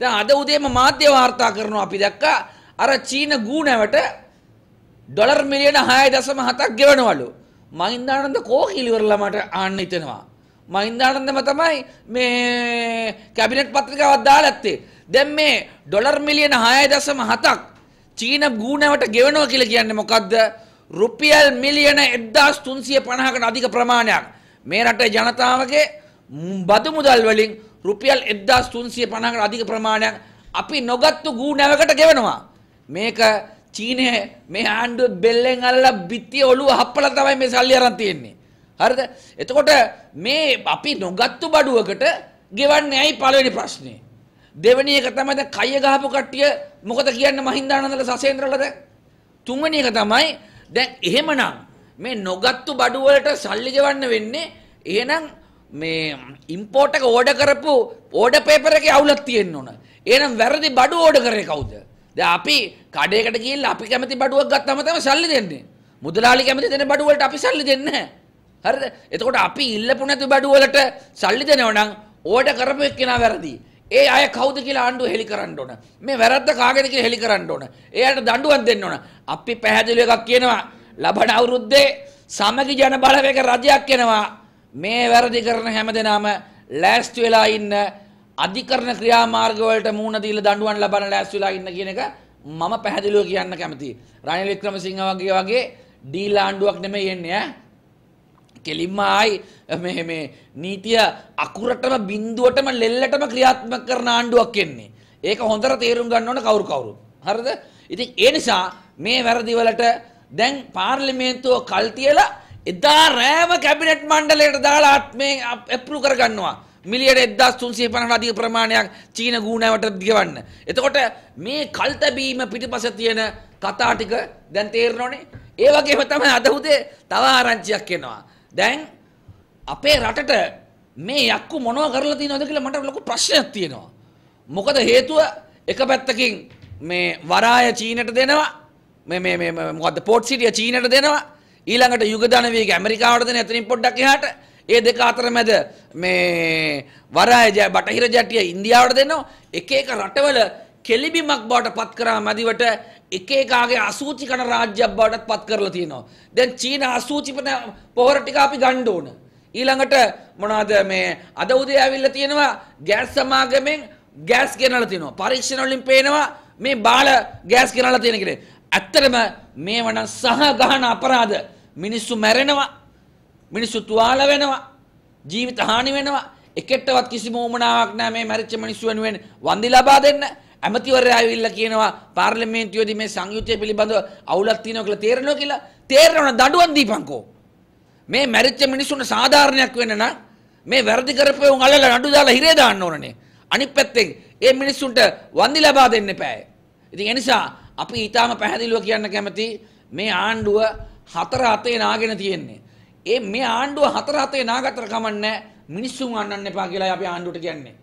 දැන් අද උදේම මාධ්‍ය වාර්තා කරනවා අපි දැක්කා අර චීන ගූණැවට ඩොලර් මිලියන 6.7ක් ගෙවනවලු. මහින්දානන්ද කෝකිල ඉවරලා මට ආන්න හිතෙනවා. මහින්දානන්දම තමයි මේ කැබිනට් පත්‍රිකාවක් දාලා ඇත්තේ. දැන් මේ ඩොලර් මිලියන 6.7ක් චීන ගූණැවට ගෙවනවා කියලා කියන්නේ මොකද්ද? රුපියල් මිලියන 1350කට අධික ප්‍රමාණයක් මේ රටේ ජනතාවගේ බදු මුදල් වලින් රුපියල් 1350කට අධික ප්‍රමාණයක් අපි නොගත්තු ගූ නැවකට ගෙවනවා. මේක චීනය මේ ආණ්ඩුව බෙල්ලෙන් අල්ලලා බිත්තිය ඔළුව හප්පලා තමයි මේ සල්ලි අරන් තියෙන්නේ. හරිද? එතකොට මේ අපි නොගත්තු බඩුවකට ගෙවන්නේ ඇයි පළවෙනි ප්‍රශ්නේ. දෙවෙනි එක තමයි දැන් කය ගහපු කට්ටිය මොකද කියන්නේ මහින්දානන්දල සසේන්ද්‍රලද? තුන්වෙනි එක තමයි දැන් එහෙමනම් මේ නොගත්තු බඩු වලට සල්ලි ගෙවන්න වෙන්නේ. එහෙනම් මේ ඉම්පෝටක ඕඩ කරපු ඕඩ පේපරක අවුලක් තියෙන්න ඕන. ඒනම් වැරදි බඩු ඕඩ කරේ කවුද? දැන් අපි කඩේකට ගිහිල්ලා අපි කැමති බඩුවක් ගත්තම තමයි සල්ලි දෙන්නේ. මුදලාලි කැමති දෙන බඩු වලට අපි සල්ලි දෙන්නේ නැහැ. හරිද? එතකොට අපි ඉල්ලපු නැති බඩු වලට සල්ලි දෙනව නම් ඕඩ කරපු එක්කෙනා වැරදි. ඒ අය කවුද කියලා ආණ්ඩුව හෙලි කරන්න ඕන. මේ වැරද්ද කාගෙද කියලා හෙලි කරන්න ඕන. එයාට දඬුවම් දෙන්න ඕන. අපි පැහැදිලි එකක් කියනවා. ලබන අවුරුද්දේ සමගි ජන බලවේග රජයක් වෙනවා. මේ වැරදි කරන හැම දෙනාම ලෑස්ති වෙලා ඉන්න අධිකරණ ක්‍රියාමාර්ගවලට මූණ දීලා දඬුවම් ලබන ලෑස්ති වෙලා ඉන්න කියන එක මම පැහැදිලිව කියන්න කැමතියි. රනිල් වික්‍රමසිංහ වගේ වගේ ඩීල් ආණ්ඩුවක් නෙමෙයි එන්නේ ඈ. කෙලින්ම ආයි මේ මේ නීතිය අකුරටම බිඳුවටම ලෙල්ලටම ක්‍රියාත්මක කරන ආණ්ඩුවක් එන්නේ. ඒක හොඳට තේරුම් ගන්න ඕන කවුරු කවුරු. හරිද? ඉතින් ඒ නිසා මේ වැරදි වලට දැන් පාර්ලිමේන්තුව කල් තියලා එදා රෑම කැබිනට් මණ්ඩලයට දාලා ආත්මේ ඇප්‍රූ කරගන්නවා. මිලියට 1350කට අධික ප්‍රමාණයක් චීන ගුණාවට ගෙවන්න. එතකොට මේ කල්තැබීම පිටිපස තියෙන කතා ටික දැන් තේරෙනවනේ. ඒ වගේම තමයි අද උදේ තව ආරංචියක් එනවා. දැන් අපේ රටට මේ යක්කු මොනව කරලා තියෙනවද කියලා මට ලොකු ප්‍රශ්නයක් තියෙනවා. මොකද හේතුව එක පැත්තකින් මේ වරාය චීනට දෙනවා. මේ මේ මේ මොකද්ද පෝට් සිටිය චීනට දෙනවා. ඊළඟට යුගධන වේග ඇමරිකාවට දෙන එතනින් පොඩ්ඩක් එහාට ඒ දෙක අතර මැද මේ වරාය බටහිර ජටිය ඉන්දියාවට දෙනවා එක එක රටවල කෙලිබිමක් බවට පත් කරා මැදිවට එක එකාගේ අසූචි කන රාජ්‍යයක් බවටත් පත් කරලා තියෙනවා. දැන් චීන අසූචිපන පොහොර ටික අපි ගන්න ඕන. ඊළඟට මොනවාද මේ අද උදේ ඇවිල්ලා තියෙනවා ගෑස් සමාගමෙන් ගෑස් ගෙනලා තිනවා. පරීක්ෂණ වලින් පේනවා මේ බාල ගෑස් ගෙනලා තියෙන කෙනේ. ඇත්තටම මේවනම් සහ ගහන අපරාධ මිනිස්සු මැරෙනවා. මිනිස්සු තුවාල වෙනවා. ජීවිත හානි වෙනවා. එකෙක්ටවත් කිසිම උමනාවක් නැහැ මේ මැරිච්ච මිනිස්සු වෙනුවෙන් වන්දි ලබා දෙන්න. ඇමතිවරයා ඇවිල්ලා කියනවා පාර්ලිමේන්තුවේදී මේ සංයුතිය පිළිබඳව අවුලක් තියෙනවා කියලා තේරෙනවා කියලා. තේරෙනවනම් දඬුවම් දීපන්කෝ. මේ මැරිච්ච මිනිස්සුන්ට සාධාරණයක් වෙන්න නම් මේ වැරදි කරපු උන් අල්ලලා නඩු දාලා හිරේ දාන්න ඕනනේ. අනිත් පැත්තෙන් ඒ මිනිස්සුන්ට වන්දි ලබා දෙන්න එපායි. ඉතින් ඒ නිසා අපි ඊටාම පැහැදිලිව කියන්න කැමති මේ ආණ්ඩුව හතර හතේ නාගෙන තියෙන්නේ. ඒ මේ ආණ්ඩුව හතර හතේ නාගතර කමන්නේ මිනිස්සුන් අන්නන්න එපා කියලා අපි ආණ්ඩුවට කියන්නේ.